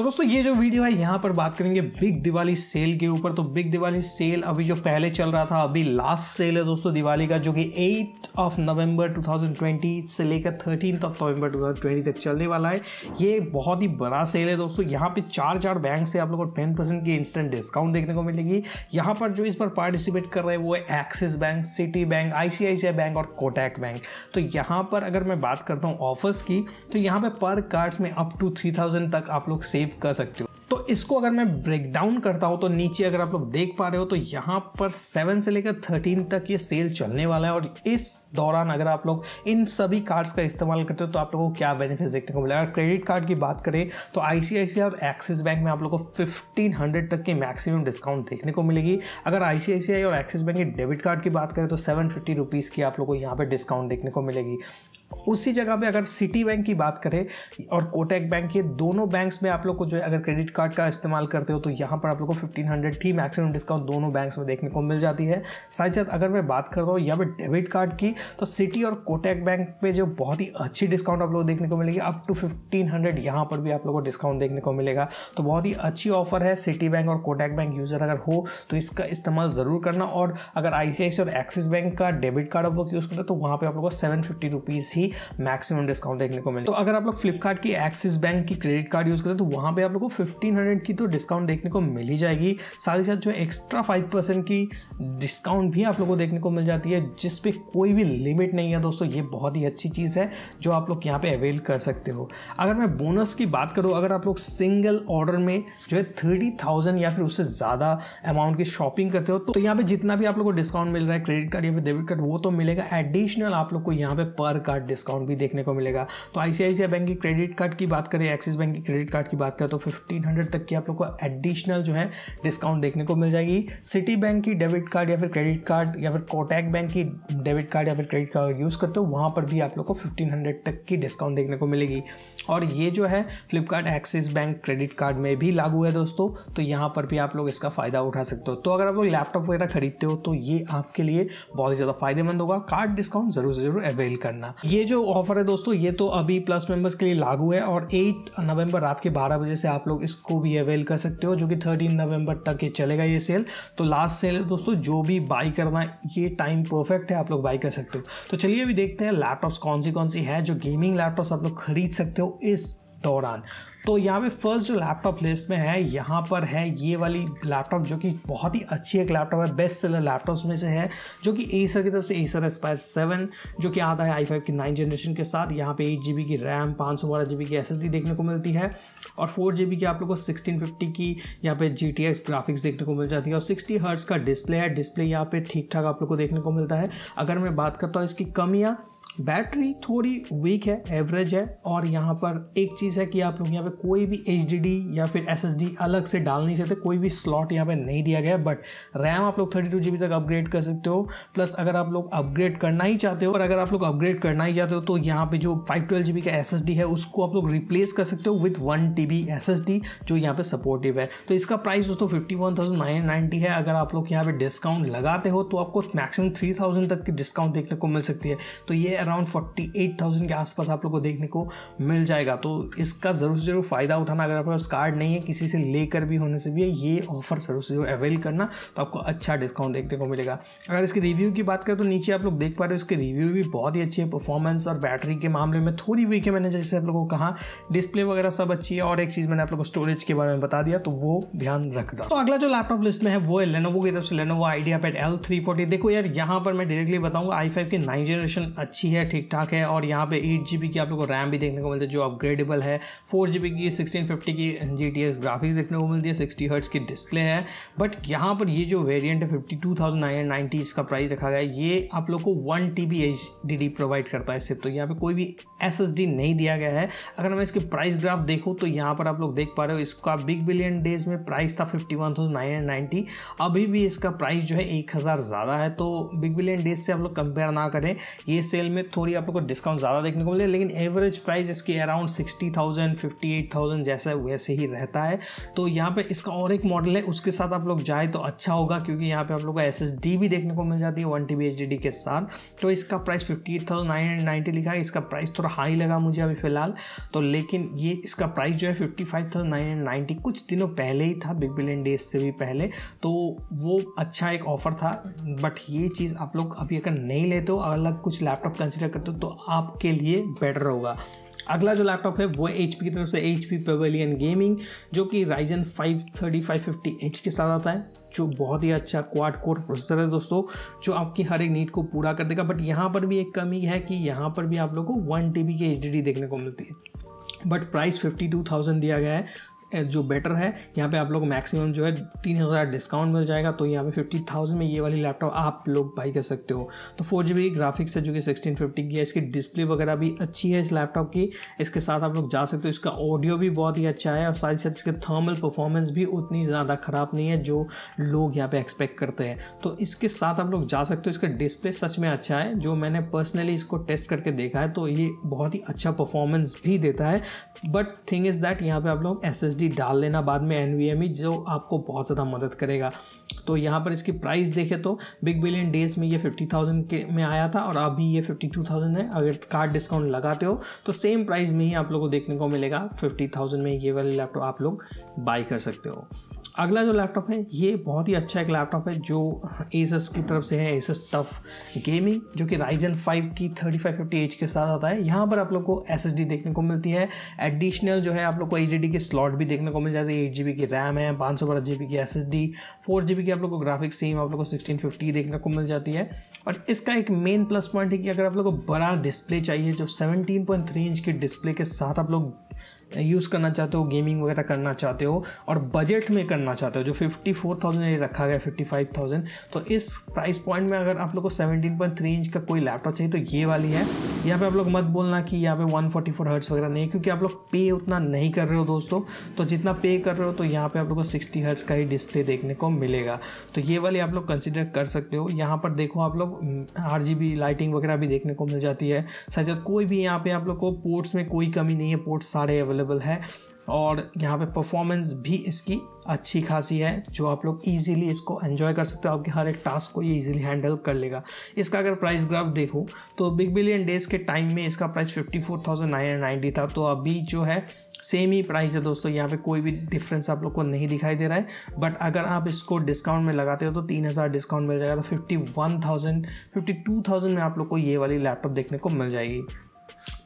तो दोस्तों ये जो वीडियो है यहाँ पर बात करेंगे बिग दिवाली सेल के ऊपर तो बिग दिवाली सेल अभी जो पहले चल रहा था अभी लास्ट सेल है दोस्तों दिवाली का जो कि 8 ऑफ नवंबर 2020 से लेकर थर्टीन ऑफ नवंबर 2020 तक चलने वाला है ये बहुत ही बड़ा सेल है दोस्तों यहाँ पे चार चार बैंक से आप लोग को टेन परसेंट की इंस्टेंट डिस्काउंट देखने को मिलेगी यहाँ पर जो इस पर पार्टिसिपेट कर रहे हैं वो है एक्सिस बैंक सिटी बैंक आई बैंक और कोटैक बैंक तो यहाँ पर अगर मैं बात करता हूँ ऑफर्स की तो यहाँ पर पर कार्ड्स में अप टू थ्री तक आप लोग सेव कर सकते हो तो इसको अगर मैं ब्रेक डाउन करता हूं तो नीचे अगर आप लोग देख पा रहे हो तो यहां पर सेवन से लेकर थर्टीन तक ये सेल चलने वाला है और इस दौरान अगर आप लोग इन सभी कार्ड्स का इस्तेमाल करते हो तो आप लोगों को क्या बेनिफिट देखने को मिलेगा क्रेडिट कार्ड की बात करें तो आई और एक्सिस बैंक में आप लोग को फिफ्टीन हंड्रेड तक की मैक्सिमम डिस्काउंट देखने को मिलेगी अगर आई और एक्सिस बैंक के डेबिट कार्ड की बात करें तो सेवन फिफ्टी रुपीज़ की आप लोग को यहाँ पर डिस्काउंट देखने को मिलेगी उसी जगह पर अगर सिटी बैंक की बात करें और कोटेक बैंक ये दोनों बैंक्स में आप लोग को जो है अगर क्रेडिट कार्ड का इस्तेमाल करते हो तो यहाँ पर आप लोग को फिफ्टीन हंड्रेड की मैक्सिमम डिस्काउंट दोनों बैंक्स में देखने को मिल जाती है साथ साथ अगर मैं बात करता हूँ यहाँ पर डेबिट कार्ड की तो सिटी और कोटेक बैंक पे जो बहुत ही अच्छी डिस्काउंट आप लोग देखने को मिलेगी अप टू फिफ्टीन हंड्रेड यहाँ पर भी आप लोग को डिस्काउंट देखने को मिलेगा तो बहुत ही अच्छी ऑफर है सिटी बैंक और कोटेक बैंक यूज़र अगर हो तो इसका इस्तेमाल ज़रूर करना और अगर आई और एक्सिस बैंक का डेबिट कार्ड आप लोग यूज़ करते तो वहाँ पर आप लोग को सेवन फिफ्टी रुपीज़ ही मैक्सिमम डिस्काउंट देखने को मिलेगा तो अगर आप लोग फ्लिपकार्ट की एक्सिस बैंक की क्रेडिट कार्ड यूज़ करते तो वहाँ पर आप लोग को फिफ्टी हंड्रेड की तो डिस्काउंट देखने को मिल ही जाएगी साथ ही साथ जो एक्स्ट्रा फाइव परसेंट की डिस्काउंट भी आप लोगों को देखने को मिल जाती है जिस पे कोई भी लिमिट नहीं है दोस्तों ये बहुत ही अच्छी चीज़ है जो आप लोग यहाँ पे अवेल कर सकते हो अगर मैं बोनस की बात करूँ अगर आप लोग सिंगल ऑर्डर में जो है थर्टी थाउजेंड या फिर उससे ज़्यादा अमाउंट की शॉपिंग करते हो तो, यहाँ पर जितना भी आप लोग को डिस्काउंट मिल रहा है क्रेडिट कार्ड या फिर डेबिट कार्ड वो तो मिलेगा एडिशनल आप लोग को यहाँ पर पर कार्ड डिस्काउंट भी देखने को मिलेगा तो आई बैंक की क्रेडिट कार्ड की बात करें एक्सिस बैंक की क्रेडिट कार्ड की बात करें तो फिफ्टीन हंड्रेड तक की आप लोग को एडिशनल जो है डिस्काउंट देखने को मिल जाएगी सिटी बैंक की डेबिट कार्ड या फिर क्रेडिट कार्ड या फिर कोटैक बैंक की डेबिट कार्ड या फिर क्रेडिट कार्ड यूज़ करते हो वहाँ पर भी आप लोग को फिफ्टीन हंड्रेड तक की डिस्काउंट देखने को मिलेगी और ये जो है Flipkart Axis bank credit card में भी लागू है दोस्तों तो यहाँ पर भी आप लोग इसका फ़ायदा उठा सकते हो तो अगर आप लोग लैपटॉप वगैरह खरीदते हो तो ये आपके लिए बहुत ज़्यादा फायदेमंद होगा कार्ड डिस्काउंट ज़रूर से ज़रूर अवेल करना ये जो ऑफर है दोस्तों ये तो अभी प्लस मेंबर्स के लिए लागू है और 8 नवंबर रात के 12 बजे से आप लोग इसको को भी अवेल कर सकते हो जो कि थर्टीन नवंबर तक ये चलेगा ये सेल तो लास्ट सेल दोस्तों जो भी बाई करना ये टाइम परफेक्ट है आप लोग बाई कर सकते हो तो चलिए अभी देखते हैं लैपटॉप्स कौन सी कौन सी है जो गेमिंग लैपटॉप्स आप लोग खरीद सकते हो इस दौरान तो यहाँ पे फर्स्ट जो लैपटॉप लिस्ट में है यहाँ पर है ये वाली लैपटॉप जो कि बहुत ही अच्छी एक लैपटॉप है बेस्ट सेलर लैपटॉप्स में से है जो कि एसर की तरफ से एसर एस्पायर सेवन जो कि आता है आई फाइव की नाइन जनरेशन के साथ यहाँ पे एट जी की रैम पाँच सौ बारह जी की एस देखने को मिलती है और फोर जी की आप लोग को सिक्सटीन फिफ्टी की यहाँ पे जी टी एक्स ग्राफिक्स देखने को मिल जाती है और सिक्सटी हर्ट्स का डिस्प्ले है डिस्प्ले यहाँ पे ठीक ठाक आप लोग को देखने को मिलता है अगर मैं बात करता हूँ इसकी कमियाँ बैटरी थोड़ी वीक है एवरेज है और यहाँ पर एक चीज़ है कि आप लोग यहाँ पे कोई भी एच या फिर एस अलग से डाल नहीं सकते कोई भी स्लॉट यहाँ पे नहीं दिया गया बट रैम आप लोग थर्टी टू तक अपग्रेड कर सकते हो प्लस अगर आप लोग अपग्रेड करना ही चाहते हो और अगर आप लोग अपग्रेड करना ही चाहते हो तो यहाँ पे जो फाइव ट्वेल्व का एस है उसको आप लोग रिप्लेस कर सकते हो विथ वन टी बी जो यहाँ पर सपोर्टिव है तो इसका प्राइस दोस्तों फिफ्टी है अगर आप लोग यहाँ पर डिस्काउंट लगाते हो तो आपको मैक्सिमम थ्री तक की डिस्काउंट देखने को मिल सकती है तो ये अराउंड थाउजेंड के आसपास आप लोग को देखने को मिल जाएगा तो इसका ज़रूर से ज़रूर फ़ायदा उठाना अगर आपके पास कार्ड नहीं है किसी से लेकर भी होने से भी ये ऑफर ज़रूर से ज़रूर अवेल करना तो आपको अच्छा डिस्काउंट देखने को मिलेगा अगर इसके रिव्यू की बात करें तो नीचे आप लोग देख पा रहे हो इसके रिव्यू भी बहुत ही अच्छी है परफॉर्मेंस और बैटरी के मामले में थोड़ी वीक है मैंने जैसे आप लोगों को कहा डिस्प्ले वगैरह सब अच्छी है और एक चीज़ मैंने आप लोग को स्टोरेज के बारे में बता दिया तो वो ध्यान रखना तो अगला जो लैपटॉप लिस्ट में है वो है लेनोवो की तरफ से Lenovo IdeaPad L three forty देखो यार यहाँ पर मैं डायरेक्टली बताऊंगा आई फाइव की नाइन जनरेशन अच्छी अच्छी है ठीक ठाक है और यहाँ पे एट जी की आप लोग को रैम भी देखने को मिलती है जो अपग्रेडेबल है फोर जी की सिक्सटीन फिफ्टी की जी टी एस ग्राफिक्स देखने को मिलती है सिक्सटी हर्ट्स की डिस्प्ले है बट यहाँ पर ये जो वेरियंट है fifty two thousand nine hundred ninety इसका प्राइस रखा गया है ये आप लोग को one T B H D D provide करता है सिर्फ तो यहाँ पर कोई भी एस एस डी नहीं दिया गया है अगर मैं इसके प्राइस ग्राफ देखूँ तो यहाँ पर आप लोग देख पा रहे हो इसका बिग बिलियन डेज में प्राइस था fifty one thousand nine hundred ninety अभी भी इसका प्राइस जो है एक हज़ार ज़्यादा है तो बिग बिलियन डेज से आप लोग कंपेयर ना करें ये सेल में थोड़ी आप लोग को डिस्काउंट ज़्यादा देखने को मिले लेकिन एवरेज प्राइस इसकी around sixty thousand fifty eight thousand जैसा वैसे ही रहता है तो यहाँ पे इसका और एक मॉडल है उसके साथ आप लोग जाए तो अच्छा होगा क्योंकि यहाँ पे आप लोग को एस एस डी भी देखने को मिल जाती है one T B H D के साथ तो इसका price fifty eight thousand nine hundred ninety लिखा है इसका प्राइस थोड़ा हाई लगा मुझे अभी फिलहाल तो लेकिन ये इसका प्राइस जो है fifty five thousand nine hundred ninety कुछ दिनों पहले ही था बिग बिलियन डेज से भी पहले तो वो अच्छा एक ऑफर था बट ये चीज़ आप लोग अभी अगर नहीं लेते हो अलग कुछ लैपटॉप कंसिडर करते हो तो आपके लिए बेटर होगा अगला जो लैपटॉप है वो एच की तरफ से एच पी पेवेलियन गेमिंग जो कि Ryzen five thirty five fifty H के साथ आता है जो बहुत ही अच्छा क्वाड कोर प्रोसेसर है दोस्तों जो आपकी हर एक नीड को पूरा कर देगा बट यहाँ पर भी एक कमी है कि यहाँ पर भी आप लोग को वन टी की एच देखने को मिलती है but price fifty two thousand दिया गया है जो बेटर है यहाँ पे आप लोग मैक्सिमम जो है तीन हज़ार डिस्काउंट मिल जाएगा तो यहाँ पे फिफ्टी थाउजेंड में ये वाली लैपटॉप आप लोग बाई कर सकते हो तो फोर जी बी ग्राफिक्स है जो कि सिक्सटीन फिफ्टी की है इसकी डिस्प्ले वगैरह भी अच्छी है इस लैपटॉप की इसके साथ आप लोग जा सकते हो इसका ऑडियो भी बहुत ही अच्छा है और साथ ही साथ इसके थर्मल परफॉर्मेंस भी उतनी ज़्यादा ख़राब नहीं है जो लोग यहाँ पर एक्सपेक्ट करते हैं तो इसके साथ आप लोग जा सकते हो इसका डिस्प्ले सच में अच्छा है जो मैंने पर्सनली इसको टेस्ट करके देखा है तो ये बहुत ही अच्छा परफॉर्मेंस भी देता है बट थिंग इज़ दैट यहाँ पर आप लोग एस एस डाल लेना बाद में एन जो आपको बहुत ज़्यादा मदद करेगा तो यहाँ पर इसकी प्राइस देखें तो बिग बिलियन डेज में ये फिफ्टी थाउजेंड के में आया था और अभी ये फिफ्टी टू थाउजेंड है अगर कार्ड डिस्काउंट लगाते हो तो सेम प्राइस में ही आप लोग को देखने को मिलेगा फिफ्टी थाउजेंड में ये वाली लैपटॉप आप लोग बाई कर सकते हो अगला जो लैपटॉप है ये बहुत ही अच्छा एक लैपटॉप है जो एसस की तरफ से है एसस टफ गेमिंग जो कि राइजन 5 की 3550 एच के साथ आता है यहाँ पर आप लोग को एस देखने को मिलती है एडिशनल जो है आप लोग को एच के स्लॉट भी देखने को मिल जाते हैं एट जी की रैम है पाँच सौ बारह जी बी की S S D four G B की आप लोग को ग्राफिक सेम आप लोग को सिक्सटीन फिफ्टी देखने को मिल जाती है और इसका एक मेन प्लस पॉइंट है कि अगर आप लोग को बड़ा डिस्प्ले चाहिए जो सेवनटीन पॉइंट थ्री इंच के डिस्प्ले के साथ आप लोग यूज़ करना चाहते हो गेमिंग वगैरह करना चाहते हो और बजट में करना चाहते हो जो फिफ्टी फोर थाउजेंड ये रखा गया फिफ्टी फाइव थाउजेंड तो इस प्राइस पॉइंट में अगर आप लोग को सेवनटीन पॉइंट थ्री इंच का कोई लैपटॉप चाहिए तो ये वाली है यहाँ पे आप लोग मत बोलना कि यहाँ पे वन फोर्टी फोर हर्ट्स वगैरह नहीं क्योंकि आप लोग पे उतना नहीं कर रहे हो दोस्तों तो जितना पे कर रहे हो तो यहाँ पर आप लोग को सिक्सटी हर्ट्स का ही डिस्प्ले देखने को मिलेगा तो ये वाली आप लोग कंसिडर कर सकते हो यहाँ पर देखो आप लोग हम्म, आर लाइटिंग वगैरह भी देखने को मिल जाती है साथ साथ कोई भी यहाँ पर आप लोग को पोर्ट्स में कोई कमी नहीं है पोर्ट्स सारे अवेलेबल अवेलेबल है और यहाँ पे परफॉर्मेंस भी इसकी अच्छी खासी है जो आप लोग इजीली इसको एंजॉय कर सकते हो आपके हर एक टास्क को ये इजीली हैंडल कर लेगा इसका अगर प्राइस ग्राफ देखो तो बिग बिलियन डेज के टाइम में इसका प्राइस 54,990 था तो अभी जो है सेम ही प्राइस है दोस्तों यहाँ पे कोई भी डिफरेंस आप लोग को नहीं दिखाई दे रहा है बट अगर आप इसको डिस्काउंट में लगाते हो तो तीन हज़ार डिस्काउंट मिल जाएगा तो fifty one thousand fifty two thousand में आप लोग को ये वाली लैपटॉप देखने को मिल जाएगी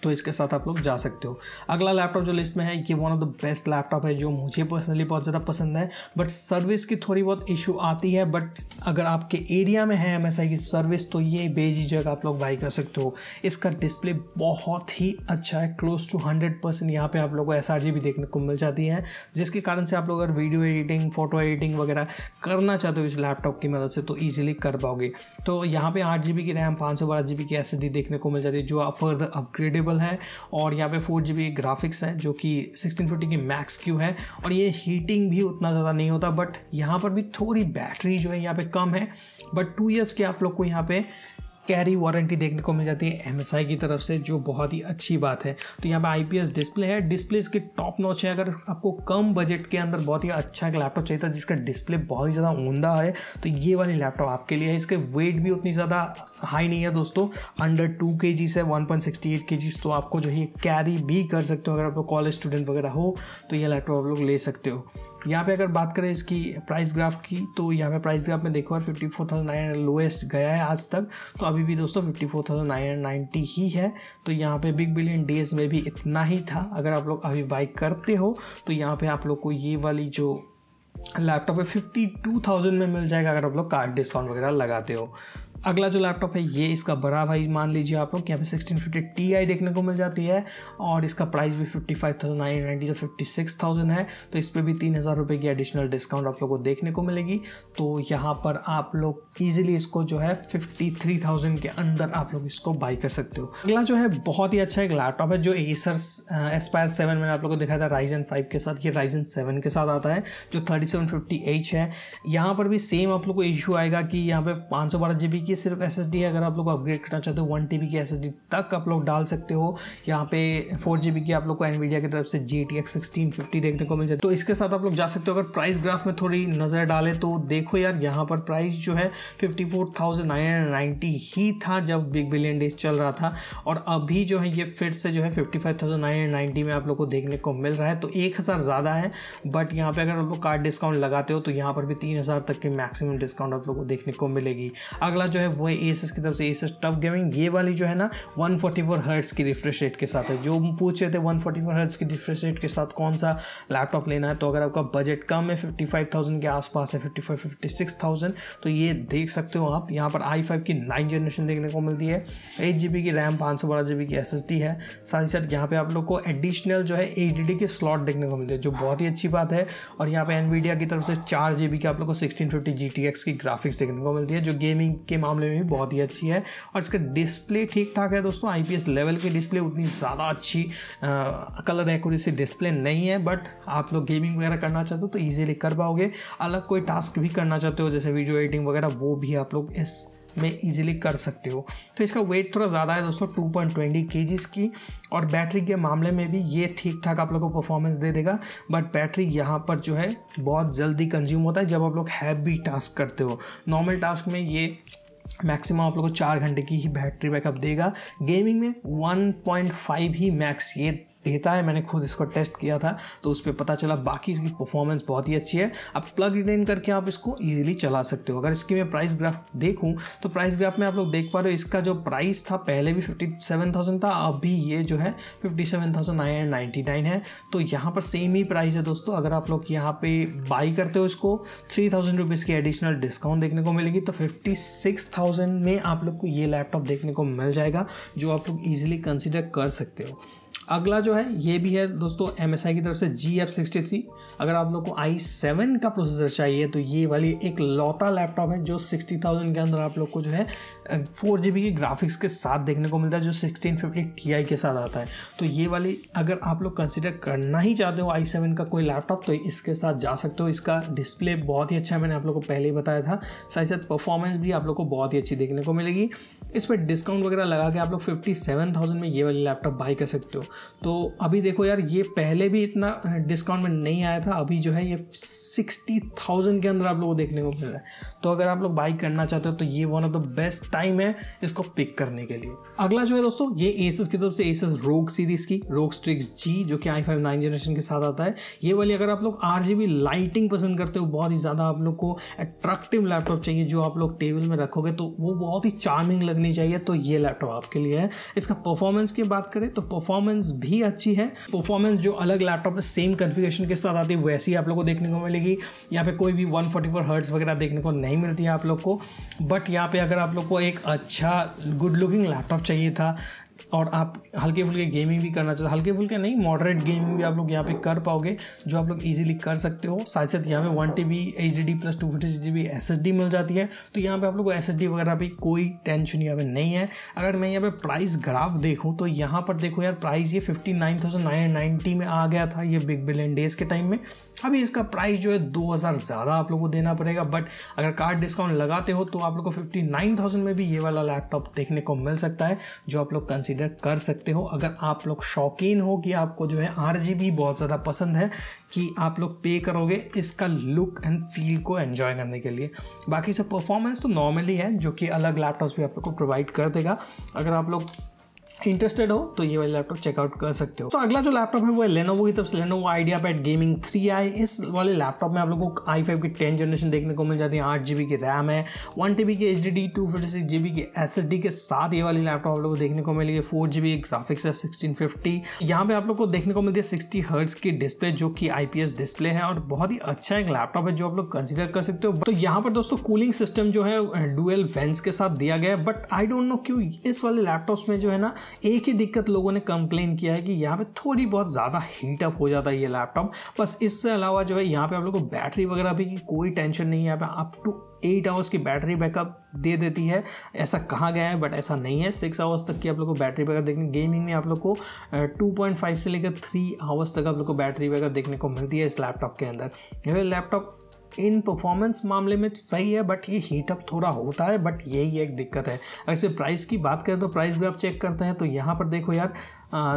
तो इसके साथ आप लोग जा सकते हो अगला लैपटॉप जो लिस्ट में है ये one of the best laptop है जो मुझे पर्सनली बहुत ज़्यादा पसंद है बट सर्विस की थोड़ी बहुत इशू आती है बट अगर आपके एरिया में है एम की सर्विस तो ये बेजी जगह आप लोग बाई कर सकते हो इसका डिस्प्ले बहुत ही अच्छा है क्लोज टू हंड्रेड परसेंट यहाँ पर आप लोग को एस आर जी भी देखने को मिल जाती है जिसके कारण से आप लोग अगर वीडियो एडिटिंग फोटो एडिटिंग वगैरह करना चाहते हो इस लैपटॉप की मदद से तो ईजिली कर पाओगे तो यहाँ पर आठ जी बी की रैम पाँच सौ बारह जी बी की एस एस डी देखने को मिल जाती है जो आप फर्दर अपग्रेडेबल अवेलेबल है और यहाँ पे फोर जी ग्राफिक्स है जो कि सिक्सटीन फिफ्टी की मैक्स क्यू है और ये हीटिंग भी उतना ज़्यादा नहीं होता बट यहाँ पर भी थोड़ी बैटरी जो है यहाँ पे कम है बट टू ईयर्स के आप लोग को यहाँ पे कैरी वारंटी देखने को मिल जाती है एम की तरफ से जो बहुत ही अच्छी बात है तो यहाँ पे आई डिस्प्ले है डिस्प्ले इसके टॉप नॉच है अगर आपको कम बजट के अंदर बहुत ही अच्छा एक लैपटॉप चाहिए था जिसका डिस्प्ले बहुत ही ज़्यादा उमदा है तो ये वाली लैपटॉप आपके लिए है इसके वेट भी उतनी ज़्यादा हाई नहीं है दोस्तों अंडर टू के जीज़ है वन पॉइंट सिक्सटी एट के जीज तो आपको जो है कैरी भी कर सकते हो अगर आप लोग कॉलेज स्टूडेंट वगैरह हो तो ये लैपटॉप आप लोग ले सकते हो यहाँ पे अगर बात करें इसकी प्राइस ग्राफ की तो यहाँ पे प्राइस ग्राफ में देखो यार fifty four thousand nine hundred lowest गया है आज तक तो अभी भी दोस्तों fifty four thousand nine hundred ninety ही है तो यहाँ पे बिग बिलियन डेज में भी इतना ही था अगर आप लोग अभी बाई करते हो तो यहाँ पे आप लोग को ये वाली जो लैपटॉप है फिफ्टी टू थाउजेंड में मिल जाएगा अगर आप लोग कार्ड डिस्काउंट वगैरह लगाते हो अगला जो लैपटॉप है ये इसका बड़ा भाई मान लीजिए आप लोग यहाँ पे सिक्सटीन फिफ्टी टी आई देखने को मिल जाती है और इसका प्राइस भी fifty five thousand nine ninety तो फिफ्टी सिक्स थाउजेंड है तो इस पर भी तीन हज़ार रुपये की एडिशनल डिस्काउंट आप लोग को देखने को मिलेगी तो यहाँ पर आप लोग ईजिली इसको जो है फिफ्टी थ्री थाउजेंड के अंदर आप लोग इसको बाई कर सकते हो अगला जो है बहुत ही अच्छा एक लैपटॉप है जो एसर एस्पायर सेवन मैंने आप लोग को दिखाया था राइजन फाइव के साथ ये राइजन सेवन के साथ आता है जो थर्टी सेवन फिफ्टी एच है यहाँ पर भी सेम आप लोग को इशू आएगा कि यहाँ पे पाँच सौ बारह जी बी की ये सिर्फ एस है अगर आप लोग अपग्रेड करना चाहते हो वन टी की एस तक आप लोग डाल सकते हो यहाँ पे फोर जी की आप लोग को एन की तरफ से जी टी एक्स देखने को मिल जाए तो इसके साथ आप लोग जा सकते हो अगर प्राइस ग्राफ में थोड़ी नज़र डाले तो देखो यार यहाँ पर प्राइस जो है फिफ्टी ही था जब बिग बिलियन डेज चल रहा था और अभी जो है ये फिर से जो है फिफ्टी में आप लोग को देखने को मिल रहा है तो एक हज़ार ज़्यादा है बट यहाँ पे अगर आप लोग कार्ड डिस्काउंट लगाते हो तो यहाँ पर भी तीन हज़ार तक के मैक्सिमम डिस्काउंट आप लोग को देखने को मिलेगी अगला जो है है वो है एसस की तरफ से एसस टफ गेमिंग ये वाली जो है ना 144 फोर्टी हर्ट्स की रिफ्रेश रेट के साथ है जो पूछ रहे थे 144 फोर्टी हर्ट्स की रिफ्रेश रेट के साथ कौन सा लैपटॉप लेना है तो अगर आपका बजट कम है 55,000 के आसपास है 55 56,000 तो ये देख सकते हो आप यहाँ पर आई की नाइन जनरेशन देखने को मिलती है एट जी की रैम पाँच सौ बारह की एस है साथ ही साथ यहाँ पर आप लोग को एडिशनल जो है ए के स्लॉट देखने को मिलते हैं जो बहुत ही अच्छी बात है और यहाँ पे एनवीडिया की तरफ से चार जी की आप लोग को सिक्सटीन फिफ्टी की ग्राफिक्स देखने को मिलती है जो गेमिंग के मामले मामले में भी बहुत ही अच्छी है और इसका डिस्प्ले ठीक ठाक है दोस्तों आई लेवल की डिस्प्ले उतनी ज़्यादा अच्छी आ, कलर एक्यूरेसी डिस्प्ले नहीं है बट आप लोग गेमिंग वगैरह करना चाहते हो तो ईजिली कर पाओगे अलग कोई टास्क भी करना चाहते हो जैसे वीडियो एडिटिंग वगैरह वो भी आप लोग इस में इजीली कर सकते हो तो इसका वेट थोड़ा ज़्यादा है दोस्तों टू पॉइंट ट्वेंटी के की और बैटरी के मामले में भी ये ठीक ठाक आप लोग को परफॉर्मेंस दे देगा बट बैटरी यहाँ पर जो है बहुत जल्दी कंज्यूम होता है जब आप लोग हैवी टास्क करते हो नॉर्मल टास्क में ये मैक्सिमम आप लोग को चार घंटे की ही बैटरी बैकअप देगा गेमिंग में 1.5 ही मैक्स ये देता है मैंने खुद इसको टेस्ट किया था तो उस पर पता चला बाकी इसकी परफॉर्मेंस बहुत ही अच्छी है आप प्लग इन करके आप इसको ईजिली चला सकते हो अगर इसकी मैं प्राइस ग्राफ देखूँ तो प्राइस ग्राफ में आप लोग देख पा रहे हो इसका जो प्राइस था पहले भी फिफ्टी सेवन थाउजेंड था अभी ये जो है fifty seven thousand nine hundred ninety nine है तो यहाँ पर सेम ही प्राइस है दोस्तों अगर आप लोग यहाँ पर बाई करते हो इसको थ्री थाउजेंड रुपीज़ की एडिशनल डिस्काउंट देखने को मिलेगी तो फिफ्टी सिक्स थाउजेंड में आप लोग को ये लैपटॉप देखने को मिल जाएगा जो आप लोग ईजिली कंसिडर कर सकते हो अगला जो है ये भी है दोस्तों एम की तरफ से जी एफ सिक्सटी थ्री अगर आप लोग को आई सेवन का प्रोसेसर चाहिए तो ये वाली एक लौता लैपटॉप है जो सिक्सटी थाउजेंड के अंदर आप लोग को जो है फोर जी बी की ग्राफिक्स के साथ देखने को मिलता है जो सिक्सटीन फिफ्टी टी आई के साथ आता है तो ये वाली अगर आप लोग कंसिडर करना ही चाहते हो आई सेवन का कोई लैपटॉप तो इसके साथ जा सकते हो इसका डिस्प्ले बहुत ही अच्छा है मैंने आप लोग को पहले ही बताया था साथ साथ परफॉर्मेंस भी आप लोग को बहुत ही अच्छी देखने को मिलेगी इस पर डिस्काउंट वगैरह लगा के आप लोग फिफ्टी सेवन थाउजेंड में ये वाली लैपटॉप बाई कर सकते हो तो अभी देखो यार ये पहले भी इतना डिस्काउंट में नहीं आया था अभी जो है ये सिक्सटी थाउजेंड के अंदर आप लोगों को देखने को मिल रहा है तो अगर आप लोग बाई करना चाहते हो तो ये one of the best time है इसको पिक करने के लिए अगला जो है दोस्तों ये एसेस की तरफ से एसेस रोग सीरीज की रोग स्ट्रिक्स जी जो कि आई फाइव नाइन जनरेशन के साथ आता है ये वाली अगर आप लोग आर लाइटिंग पसंद करते हो बहुत ही ज़्यादा आप लोग को अट्रैक्टिव लैपटॉप चाहिए जो आप लोग टेबल में रखोगे तो वो बहुत ही चार्मिंग लगनी चाहिए तो ये लैपटॉप आपके लिए है इसका परफॉर्मेंस की बात करें तो परफॉर्मेंस परफॉर्मेंस भी अच्छी है परफॉर्मेंस जो अलग लैपटॉप में सेम कन्फिगेशन के साथ आती है वैसी आप लोग को देखने को मिलेगी यहाँ पे कोई भी वन फोर्टी हर्ट्स वगैरह देखने को नहीं मिलती है आप लोग को बट यहाँ पे अगर आप लोग को एक अच्छा गुड लुकिंग लैपटॉप चाहिए था और आप हल्के फुल्के गेमिंग भी करना चाहते हल्के फुल्के नहीं मॉडरेट गेमिंग भी आप लोग यहाँ पे कर पाओगे जो आप लोग ईजिली कर सकते हो साथ साथ यहाँ पे one T B H D plus two fifty G B S S D मिल जाती है तो यहाँ पे आप लोग एस एस डी वगैरह भी कोई टेंशन यहाँ पे नहीं है अगर मैं यहाँ पे प्राइस ग्राफ देखूँ तो यहाँ पर देखो यार प्राइस ये fifty nine thousand nine ninety में आ गया था ये बिग बिलियन डेज के टाइम में अभी इसका प्राइस जो है दो हज़ार ज़्यादा आप लोग को देना पड़ेगा बट अगर कार्ड डिस्काउंट लगाते हो तो आप लोग को फिफ्टी नाइन थाउजेंड में भी ये वाला लैपटॉप देखने को मिल सकता है जो आप लोग कंसिडर कंसिडर कर सकते हो अगर आप लोग शौकीन हो कि आपको जो है आर बहुत ज़्यादा पसंद है कि आप लोग पे करोगे इसका लुक एंड फील को एन्जॉय करने के लिए बाकी सब परफॉर्मेंस तो नॉर्मली है जो कि अलग लैपटॉप भी आप लोग को प्रोवाइड कर देगा अगर आप लोग इंटरेस्टेड हो तो ये वाला लैपटॉप चेकआउट कर सकते हो तो so, अगला जो लैपटॉप है वो है लेनोवो की तरफ से Lenovo IdeaPad gaming three I इस वाले लैपटॉप में आप लोगों को आई फाइव की टेन जनरेशन देखने को मिल जाती है आठ जी की रैम है वन टी की H D D two fifty six G B की एस एस डी के साथ ये वाली लैपटॉप आप लोग को देखने को मिली है फोर जी बी ग्राफिक्स है सिक्सटीन फिफ्टी यहाँ पे आप लोग को देखने को मिलती है सिक्सटी हर्ट्स की डिस्प्ले जो कि आई पी एस डिस्प्ले है और बहुत ही अच्छा एक लैपटॉप है जो आप लोग कंसिडर कर सकते हो तो यहाँ पर दोस्तों कूलिंग सिस्टम जो है डुअल वेंस के साथ दिया गया है बट आई डोंट नो क्यों इस वाले लैपटॉप में जो है ना एक ही दिक्कत लोगों ने कंप्लेन किया है कि यहाँ पे थोड़ी बहुत ज़्यादा हीटअप हो जाता है ये लैपटॉप बस इससे अलावा जो है यहाँ पे आप लोग को बैटरी वगैरह भी की कोई टेंशन नहीं है यहाँ पे अप टू एट आवर्स की बैटरी बैकअप दे देती है ऐसा कहा गया है बट ऐसा नहीं है सिक्स आवर्स तक की आप लोग को बैटरी बैकअप देखने गेमिंग में आप लोग को टू पॉइंट फाइव से लेकर थ्री आवर्स तक आप लोग को बैटरी बैकअप देखने को मिलती है इस लैपटॉप के अंदर यह लैपटॉप इन परफॉर्मेंस मामले में सही है बट ये हीटअप थोड़ा होता है बट यही एक दिक्कत है अगर प्राइस की बात करें तो प्राइस भी आप चेक करते हैं तो यहाँ पर देखो यार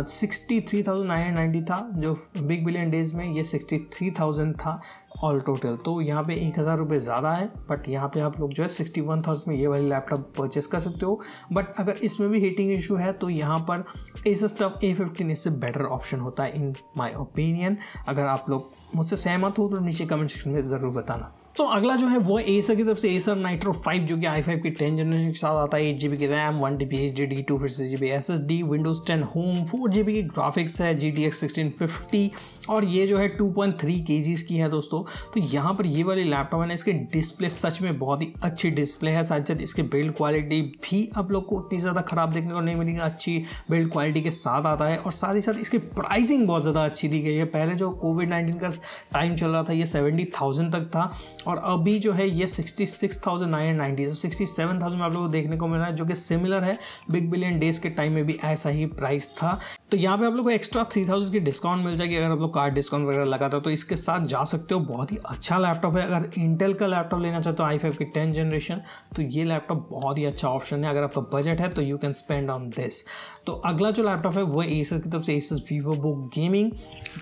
सिक्सटी थ्री थाउजेंड नाइन था जो बिग बिलियन डेज में ये सिक्सटी थ्री थाउजेंड था ऑल टोटल तो यहाँ पे एक हज़ार रुपये ज़्यादा है बट यहाँ पे आप लोग जो है सिक्सटी वन थाउजेंड में ये वाली लैपटॉप परचेस कर सकते हो बट अगर इसमें भी हीटिंग इशू है तो यहाँ पर एसस स्टफ ए फिफ्टीन इससे बेटर ऑप्शन होता है इन माई ओपिनियन अगर आप लोग मुझसे सहमत हो तो नीचे कमेंट सेक्शन में ज़रूर बताना तो so, अगला जो है वो एसर की तरफ से एसर नाइट्रो 5 जो कि आई फाइव की टेन जनरेशन के साथ आता है एट जी बी की RAM one T B H D D two fifty G B S S D Windows ten home four G B की ग्राफिक्स है G T X sixteen fifty और ये जो है टू पॉइंट थ्री के जीज की है दोस्तों तो यहाँ पर ये वाले लैपटॉप है ना इसके डिस्प्ले सच में बहुत ही अच्छी डिस्प्ले है साथ साथ इसके बिल्ड क्वालिटी भी आप लोग को उतनी ज़्यादा ख़राब देखने को नहीं मिलेगी अच्छी बिल्ड क्वालिटी के साथ आता है और साथ ही साथ इसकी प्राइसिंग बहुत ज़्यादा अच्छी दी गई है पहले जो कोविड नाइन्टीन का टाइम चल रहा था ये सेवेंटी थाउजेंड तक था और अभी जो है ये sixty six thousand nine hundred ninety sixty seven thousand में आप लोगों को देखने को मिल रहा है जो कि सिमिलर है बिग बिलियन डेज के टाइम में भी ऐसा ही प्राइस था तो यहाँ पे आप लोग को एक्स्ट्रा थ्री थाउजेंड की डिस्काउंट मिल जाएगी अगर आप लोग कार्ड डिस्काउंट वगैरह लगाता हो तो इसके साथ जा सकते हो बहुत ही अच्छा लैपटॉप है अगर इंटेल का लैपटॉप लेना चाहते हो तो आई फाइव की टेन जनरेशन तो ये लैपटॉप बहुत ही अच्छा ऑप्शन है अगर आपका बजट है तो you can spend on this तो अगला जो लैपटॉप है वो एसर की तरफ से एस वीवो बुक गेमिंग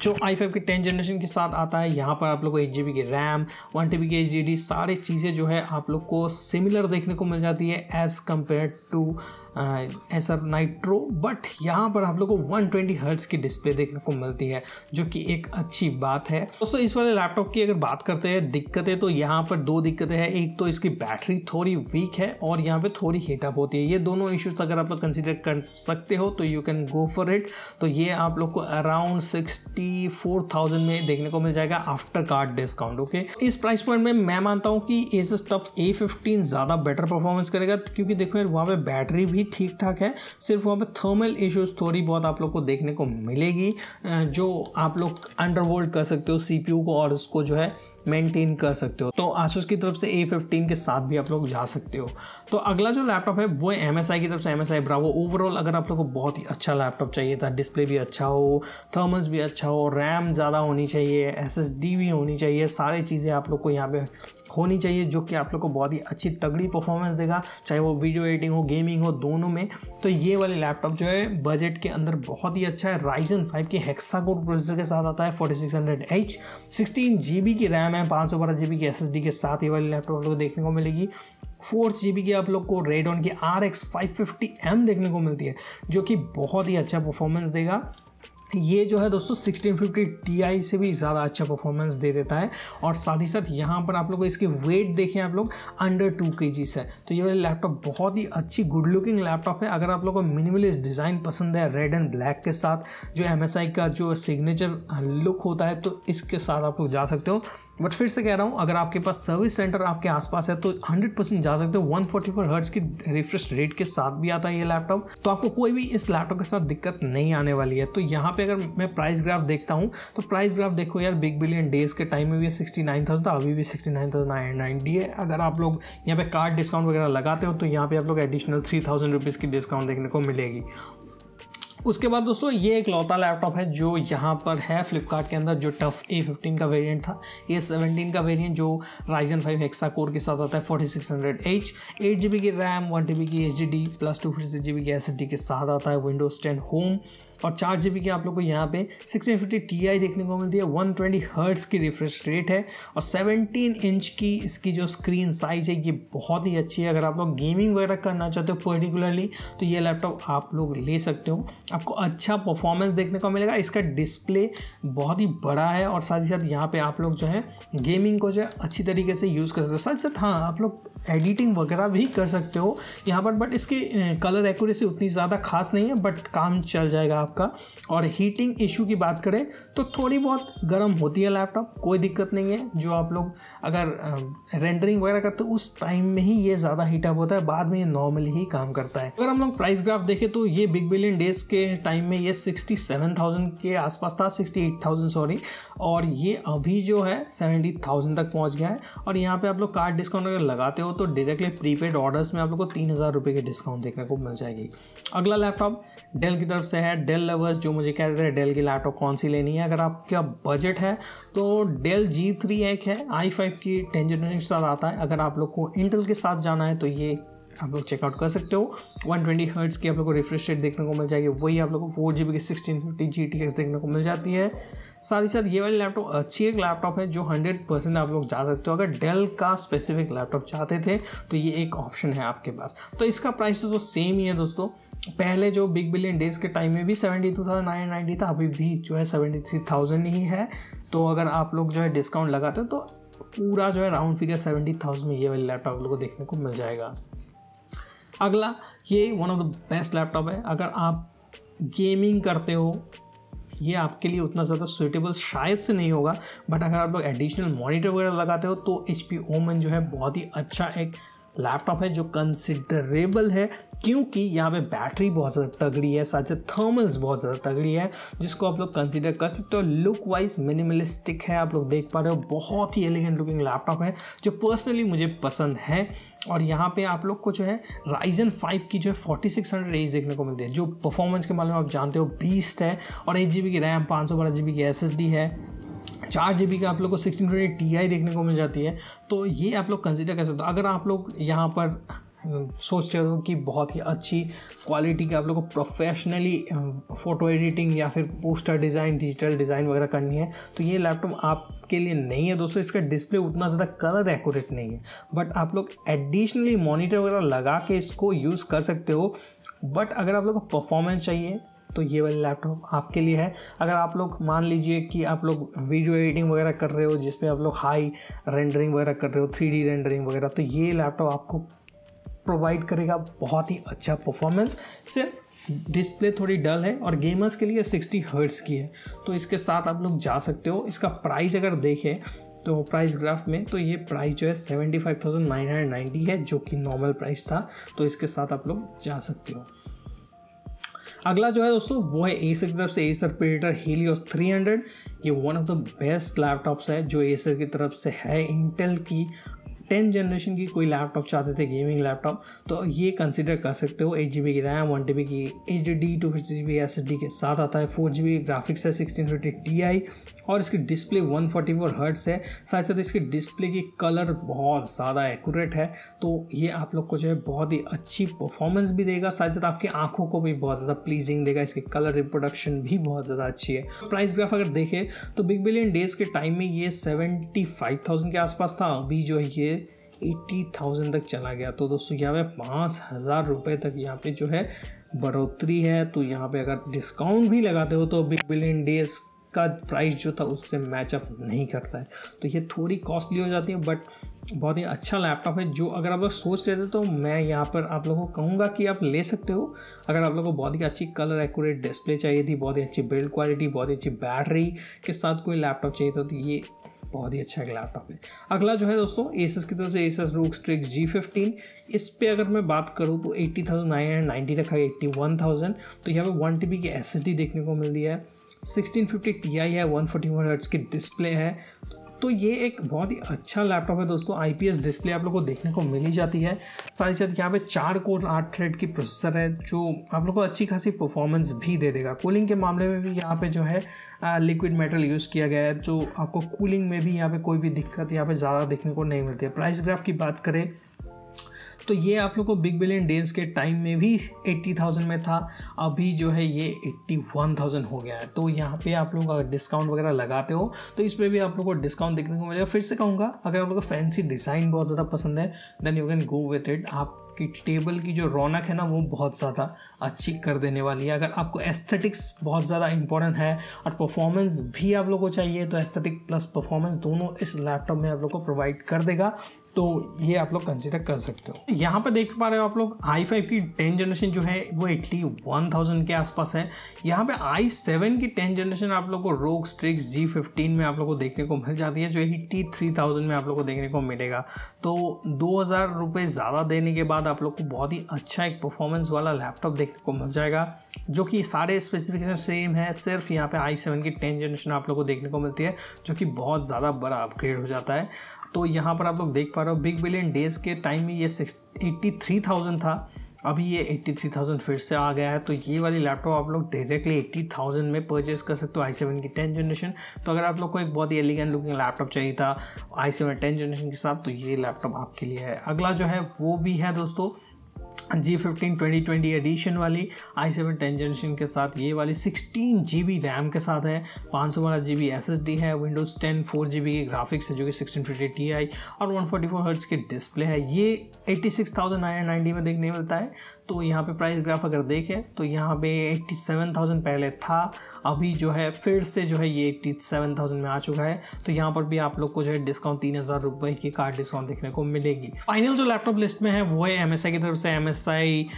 जो आई फाइव की टेन जनरेशन के साथ आता है यहाँ पर आप लोग को एट जी बी की रैम वन टी बी की एच डी डी सारी चीज़ें जो है आप लोग को सिमिलर देखने को मिल जाती है as compared to Acer Nitro but यहाँ पर आप लोग को 120 ट्वेंटी हर्ट्स की डिस्प्ले देखने को मिलती है जो कि एक अच्छी बात है दोस्तों इस वाले लैपटॉप की अगर बात करते हैं दिक्कतें तो यहाँ पर दो दिक्कतें हैं एक तो इसकी बैटरी थोड़ी वीक है और यहाँ पे थोड़ी हीटअप होती है ये दोनों इश्यूज अगर आप लोग कंसिडर कर सकते हो तो you can go for it तो ये आप लोग को अराउंड सिक्सटी फोर थाउजेंड में देखने को मिल जाएगा आफ्टर कार्ड डिस्काउंट ओके इस प्राइस पॉइंट में मैं मानता हूँ कि Asus TUF A fifteen ज़्यादा बेटर परफॉर्मेंस करेगा क्योंकि देखो यार वहाँ पे बैटरी भी ठीक ठाक है सिर्फ वहाँ पर थर्मल इश्यूज थोड़ी बहुत आप लोग को देखने को मिलेगी जो आप लोग अंडरवोल्ड कर सकते हो सी को और उसको जो है मेंटेन कर सकते हो तो आसूस की तरफ से ए फिफ्टीन के साथ भी आप लोग जा सकते हो तो अगला जो लैपटॉप है वो एम एस आई की तरफ से M S I Bravo overall अगर आप लोग को बहुत ही अच्छा लैपटॉप चाहिए था डिस्प्ले भी अच्छा हो थर्मल्स भी अच्छा हो रैम ज़्यादा होनी चाहिए एस एस डी भी होनी चाहिए सारी चीज़ें आप लोग को यहाँ पे होनी चाहिए जो कि आप लोग को बहुत ही अच्छी तगड़ी परफॉर्मेंस देगा चाहे वो वीडियो एडिटिंग हो गेमिंग हो दोनों में तो ये वाले लैपटॉप जो है बजट के अंदर बहुत ही अच्छा है राइजन फाइव के हेक्सा कोर प्रोसेसर के साथ आता है forty six hundred H sixteen G B की रैम है पाँच सौ बारह जी बी की एस एस डी के साथ ये वाले लैपटॉप आप लोग देखने को मिलेगी फोर जी बी की आप लोग को रेड ऑन की R X five fifty M देखने को मिलती है जो कि बहुत ही अच्छा परफॉर्मेंस देगा ये जो है दोस्तों 1650 फिफ्टी से भी ज़्यादा अच्छा परफॉर्मेंस दे देता है और साथ ही साथ यहाँ पर आप लोग इसकी वेट देखें आप लोग अंडर टू के जी है तो ये वाला लैपटॉप बहुत ही अच्छी गुड लुकिंग लैपटॉप है अगर आप लोगों को मिनिमलिस्ट डिज़ाइन पसंद है रेड एंड ब्लैक के साथ जो एम का जो सिग्नेचर लुक होता है तो इसके साथ आप लोग जा सकते हो बट फिर से कह रहा हूँ अगर आपके पास सर्विस सेंटर आपके आसपास है तो 100 परसेंट जा सकते हो 144 फोर्टी हर्ट्स की रिफ्रेश रेट के साथ भी आता है ये लैपटॉप तो आपको कोई भी इस लैपटॉप के साथ दिक्कत नहीं आने वाली है तो यहाँ पे अगर मैं प्राइस ग्राफ देखता हूँ तो प्राइस ग्राफ देखो यार बिग बिलियन डेज के टाइम में भी सिक्सटी नाइन थाउजेंड था अभी भी sixty nine thousand nine ninety है अगर आप लोग यहाँ पे कार्ड डिस्काउंट वगैरह लगाते हो तो यहाँ पे आप लोग एडिशनल थ्री थाउजेंड रुपीज़ की डिस्काउंट देखने को मिलेगी उसके बाद दोस्तों ये एक लौता लैपटॉप है जो यहाँ पर है फ्लिपकार्ट के अंदर जो टफ ए फिफ्टीन का वेरियंट था ए सेवनटीन का वेरियंट जो राइजन फाइव एक्सा कोर के साथ आता है forty six hundred H eight G B की रैम वन टी बी की H D D plus two fifty six G B की एस डी के साथ आता है विंडोज टेन होम और चार जी की आप लोग को यहाँ पे सिक्सटीन फिफ्टी टी आई देखने को मिलती है वन ट्वेंटी हर्ट्स की रिफ्रेश रेट है और सेवनटीन इंच की इसकी जो स्क्रीन साइज है ये बहुत ही अच्छी है अगर आप लोग गेमिंग वगैरह करना चाहते हो पर्टिकुलरली तो ये लैपटॉप आप लोग ले सकते हो आपको अच्छा परफॉर्मेंस देखने को मिलेगा इसका डिस्प्ले बहुत ही बड़ा है और साथ ही साथ यहाँ पे आप लोग जो है गेमिंग को जो है अच्छी तरीके से यूज़ कर सकते हो साथ साथ हाँ आप लोग एडिटिंग वगैरह भी कर सकते हो यहाँ पर बट इसकी कलर एक्यूरेसी उतनी ज़्यादा खास नहीं है बट काम चल जाएगा आप आपका और हीटिंग इशू की बात करें तो थोड़ी बहुत गर्म होती है लैपटॉप कोई दिक्कत नहीं है जो आप लोग अगर रेंडरिंग वगैरह करते हो उस टाइम में ही ये ज़्यादा हीटअप होता है बाद में ये नॉर्मली ही काम करता है अगर हम लोग प्राइस ग्राफ देखें तो ये बिग बिलियन डेज के टाइम में ये सिक्सटी सेवन थाउजेंड के आसपास था सिक्सटी एट थाउजेंड सॉरी और ये अभी जो है सेवेंटी थाउजेंड तक पहुँच गया है और यहाँ पर आप लोग कार्ड डिस्काउंट अगर लगाते हो तो डायरेक्टली प्रीपेड ऑर्डर्स में आप लोग को तीन हज़ार रुपये की डिस्काउंट देखने को मिल जाएगी अगला लैपटॉप डेल की तरफ से है डेल लवर्स जो मुझे कह रहे थे डेल की लैपटॉप कौन सी लेनी है अगर आपका बजट है तो डेल जी थ्री एक है आई फाइव की टेन जनरेशन के साथ आता है अगर आप लोग को इंटेल के साथ जाना है तो ये आप लोग चेकआउट कर सकते हो 120 ट्वेंटी हर्ट्स की आप लोग को रिफ्रेश रेट देखने को मिल जाएगी वही आप लोग को फोर जी बी की sixteen fifty G T X देखने को मिल जाती है साथ ही साथ ये वाली लैपटॉप अच्छी एक लैपटॉप है जो 100 परसेंट आप लोग जा सकते हो अगर डेल का स्पेसिफिक लैपटॉप चाहते थे तो ये एक ऑप्शन है आपके पास तो इसका प्राइस तो सेम ही है दोस्तों पहले जो बिग बिलियन डेज के टाइम में भी seventy two thousand nine ninety था अभी भी जो है सेवेंटी थ्री थाउजेंड ही है तो अगर आप लोग जो है डिस्काउंट लगाते हो तो पूरा जो है राउंड फिगर सेवेंटी थाउजेंड में ये वाले लैपटॉप लोग को देखने को मिल जाएगा अगला ये one of the best laptop है अगर आप गेमिंग करते हो ये आपके लिए उतना ज़्यादा सुइटेबल शायद से नहीं होगा बट अगर आप लोग एडिशनल मॉनिटर वगैरह लगाते हो तो एच पी ओमन जो है बहुत ही अच्छा एक लैपटॉप है जो कंसिडरेबल है क्योंकि यहाँ पे बैटरी बहुत ज़्यादा तगड़ी है साथ ही थर्मल्स बहुत ज़्यादा तगड़ी है जिसको आप लोग कंसिडर कर सकते हो लुक वाइज मिनिमलिस्टिक है आप लोग देख पा रहे हो बहुत ही एलिगेंट लुकिंग लैपटॉप है जो पर्सनली मुझे पसंद है और यहाँ पे आप लोग को जो है राइजन फाइव की जो है फोर्टी सिक्स रेंज देखने को मिलती है जो परफॉर्मेंस के बारे में आप जानते हो बीस्ट है और एट की रैम पाँच सौ बारह की एस है चार जी का आप लोग को सिक्सटीन ट्वेंटी टी आई देखने को मिल जाती है तो ये आप लोग कंसिडर कर सकते हो अगर आप लोग यहाँ पर सोच रहे हो कि बहुत ही अच्छी क्वालिटी की आप लोग को प्रोफेशनली फ़ोटो एडिटिंग या फिर पोस्टर डिज़ाइन डिजिटल डिज़ाइन वगैरह करनी है तो ये लैपटॉप आपके लिए नहीं है दोस्तों इसका डिस्प्ले उतना ज़्यादा कलर एक्यूरेट नहीं है बट आप लोग एडिशनली मॉनिटर वगैरह लगा के इसको यूज़ कर सकते हो बट अगर आप लोग को परफॉर्मेंस चाहिए तो ये वाली लैपटॉप आपके लिए है अगर आप लोग मान लीजिए कि आप लोग वीडियो एडिटिंग वगैरह कर रहे हो जिसमें आप लोग हाई रेंडरिंग वगैरह कर रहे हो थ्री रेंडरिंग वगैरह तो ये लैपटॉप आपको प्रोवाइड करेगा बहुत ही अच्छा परफॉर्मेंस सिर्फ डिस्प्ले थोड़ी डल है और गेमर्स के लिए 60 हर्ट्स की है तो इसके साथ आप लोग जा सकते हो इसका प्राइस अगर देखें तो प्राइस ग्राफ में तो ये प्राइस जो है 75,990 है जो कि नॉर्मल प्राइस था तो इसके साथ आप लोग जा सकते हो अगला जो है दोस्तों वो है एसर की तरफ से एसर प्रेडिटर हीलियोस 300 ये one of the best laptops है जो एसर की तरफ से है इंटेल की टेंथ जनरेशन की कोई लैपटॉप चाहते थे गेमिंग लैपटॉप तो ये कंसिडर कर सकते हो एट जी बी की रैम वन टी बी की H D D two fifty G B S S D के साथ आता है फोर जी बी ग्राफिक्स है सिक्सटीन फिफ्टी टी आई और इसकी display one forty four hertz है साथ साथ इसके डिस्प्ले की कलर बहुत ज़्यादा एक्यूरेट है तो ये आप लोग को जो है बहुत ही अच्छी परफॉर्मेंस भी देगा साथ साथ आपकी आंखों को भी बहुत ज़्यादा प्लीजिंग देगा इसकी कलर रिप्रोडक्शन भी बहुत ज़्यादा अच्छी है प्राइस ग्राफ अगर देखें तो बिग बिलियन डेज के टाइम में ये सेवेंटी फाइव थाउजेंड के आसपास था अभी जो है ये एट्टी थाउजेंड तक चला गया तो दोस्तों यहाँ पे पाँच हज़ार रुपये तक यहाँ पे जो है बढ़ोतरी है तो यहाँ पे अगर डिस्काउंट भी लगाते हो तो बिग बिलियन डेज का प्राइस जो था उससे मैचअप नहीं करता है तो ये थोड़ी कॉस्टली हो जाती है बट बहुत ही अच्छा लैपटॉप है जो अगर आप लोग सोच रहे थे तो मैं यहाँ पर आप लोगों को कहूँगा कि आप ले सकते हो अगर आप लोगों को बहुत ही अच्छी कलर एक्यूरेट डिस्प्ले चाहिए थी बहुत ही अच्छी बिल्ड क्वालिटी बहुत ही अच्छी बैटरी के साथ कोई लैपटॉप चाहिए था तो ये बहुत ही अच्छा एक लैपटॉप है अगला जो है दोस्तों एसस की तरफ से एसस रूक स्ट्रिक्स जी फिफ्टीन इस पर अगर मैं बात करूँ तो eighty thousand nine hundred ninety रखा है एट्टी वन थाउजेंड तो यहाँ पे वन टी बी की एस एस डी देखने को मिल दिया है टी आई है वन फोर्टी वन हर्ट्स की डिस्प्ले है तो ये एक बहुत ही अच्छा लैपटॉप है दोस्तों आई डिस्प्ले आप लोग को देखने को मिल ही जाती है साथ ही साथ यहाँ पे चार कोर आठ थ्रेड की प्रोसेसर है जो आप लोग को अच्छी खासी परफॉर्मेंस भी दे देगा कूलिंग के मामले में भी यहाँ पे जो है लिक्विड मेटल यूज़ किया गया है जो आपको कूलिंग में भी यहाँ पे कोई भी दिक्कत यहाँ पे ज़्यादा देखने को नहीं मिलती है प्राइस ग्राफ की बात करें तो ये आप लोग को बिग बिलियन डेज के टाइम में भी 80,000 में था अभी जो है ये 81,000 हो गया है तो यहाँ पे आप लोग अगर डिस्काउंट वगैरह लगाते हो तो इस पर भी आप लोग को डिस्काउंट देखने को मिलेगा फिर से कहूँगा अगर आप लोग को फैंसी डिज़ाइन बहुत ज़्यादा पसंद है then you can go with it आप कि टेबल की जो रौनक है ना वो बहुत ज़्यादा अच्छी कर देने वाली है अगर आपको एस्थेटिक्स बहुत ज़्यादा इंपॉर्टेंट है और परफॉर्मेंस भी आप लोग को चाहिए तो एस्थेटिक प्लस परफॉर्मेंस दोनों इस लैपटॉप में आप लोग को प्रोवाइड कर देगा तो ये आप लोग कंसिडर कर सकते हो यहाँ पर देख पा रहे हो आप लोग आई फाइव की टेन जनरेशन जो है वो एट्टी वन थाउजेंड के आसपास है यहाँ पे आई सेवन की टेन जनरेशन आप लोग को रोग स्ट्रिक्स जी फिफ्टीन में आप लोग को देखने को मिल जाती है जो एट्टी थ्री थाउजेंड में आप लोग को देखने को मिलेगा तो दो हज़ार रुपये ज़्यादा देने के बाद बाद आप लोग को बहुत ही अच्छा एक परफॉर्मेंस वाला लैपटॉप देखने को मिल जाएगा जो कि सारे स्पेसिफिकेशन सेम है सिर्फ यहाँ पे आई सेवन की टेन जनरेशन आप लोग को देखने को मिलती है जो कि बहुत ज़्यादा बड़ा अपग्रेड हो जाता है तो यहाँ पर आप लोग देख पा रहे हो बिग बिलियन डेज़ के टाइम में ये सिक्स थ्री थाउजेंड था अभी ये 83,000 फिर से आ गया है तो ये वाली लैपटॉप आप लोग डायरेक्टली 80,000 में परचेज़ कर सकते हो आई सेवन की टेन जनरेशन तो अगर आप लोग को एक बहुत ही एलिगेंट लुकिंग लैपटॉप चाहिए था आई सेवन टेन जनरेशन के साथ तो ये लैपटॉप आपके लिए है अगला जो है वो भी है दोस्तों G fifteen twenty twenty edition वाली आई सेवन टेन जनरेशन के साथ ये वाली सिक्सटीन जी बी रैम के साथ है पाँच सौ बारह G B S S D है Windows ten four G B की ग्राफिक्स है जो कि सिक्सटीन फिफ्टी टी आई और वन फोर्टी फोर हर्ट्स की डिस्प्ले है ये eighty six thousand nine ninety में देखने मिलता है तो यहाँ पे प्राइस ग्राफ अगर देखें तो यहाँ पे 87,000 पहले था अभी जो है फिर से जो है ये 87,000 में आ चुका है तो यहाँ पर भी आप लोग को जो है डिस्काउंट तीन हज़ार रुपये की कार डिस्काउंट देखने को मिलेगी फाइनल जो लैपटॉप लिस्ट में है वो है एम की तरफ से M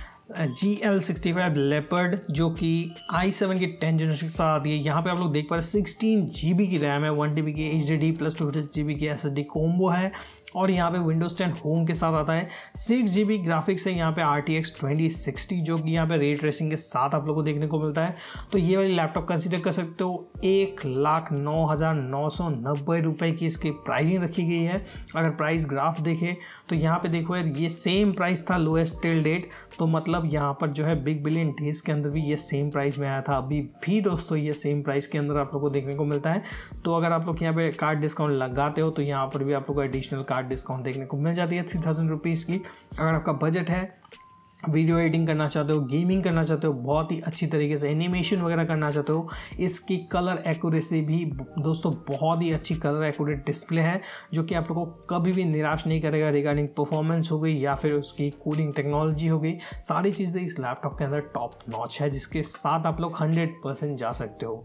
G L sixty five Leopard जो कि आई सेवन की टेन जनरेशन के साथ आती है यहाँ पे आप लोग देख पा रहे हैं सिक्सटीन जी बी की रैम है वन टी बी की H D D plus two G B की एस एस डी कोम्बो है और यहाँ पे विंडोज टेन होम के साथ आता है सिक्स जी बी ग्राफिक्स है यहाँ पे R T X twenty sixty जो कि यहाँ पे रेट रेसिंग के साथ आप लोगों को देखने को मिलता है तो ये वाली लैपटॉप कंसिडर कर सकते हो एक लाख नौ हज़ार नौ सौ नब्बे रुपये की इसकी प्राइसिंग रखी गई है अगर प्राइस ग्राफ देखें तो यहाँ पे देखो यार ये सेम प्राइस था लोएस्ट टेल डेट तो मतलब यहाँ पर जो है बिग बिलियन डेज के अंदर भी ये सेम प्राइस में आया था अभी भी दोस्तों ये सेम प्राइस के अंदर आप लोग को देखने को मिलता है तो अगर आप लोग यहाँ पर कार्ड डिस्काउंट लगाते हो तो यहाँ पर भी आप लोग को एडिशनल कार्ड डिस्काउंट देखने को मिल जाती है थ्री थाउजेंड रुपीज़ की अगर आपका बजट है वीडियो एडिटिंग करना चाहते हो गेमिंग करना चाहते हो बहुत ही अच्छी तरीके से एनिमेशन वगैरह करना चाहते हो इसकी कलर एक्यूरेसी भी दोस्तों बहुत ही अच्छी कलर एक्यूरेट डिस्प्ले है जो कि आप लोगों को कभी भी निराश नहीं करेगा रिगार्डिंग परफॉर्मेंस हो गई या फिर उसकी कूलिंग टेक्नोलॉजी हो गई सारी चीज़ें इस लैपटॉप के अंदर टॉप नॉच है जिसके साथ आप लोग हंड्रेड जा सकते हो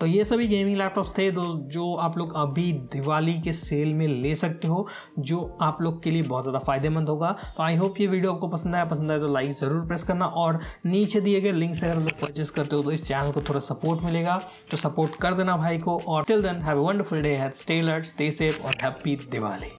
तो ये सभी गेमिंग लैपटॉप्स थे तो जो आप लोग अभी दिवाली के सेल में ले सकते हो जो आप लोग के लिए बहुत ज़्यादा फायदेमंद होगा तो आई होप ये वीडियो आपको पसंद आया पसंद आया तो लाइक ज़रूर प्रेस करना और नीचे दिए गए लिंक से अगर लोग परचेस करते हो तो इस चैनल को थोड़ा सपोर्ट मिलेगा तो सपोर्ट कर देना भाई को और till then have a wonderful day have stay alert stay safe और हैप्पी दिवाली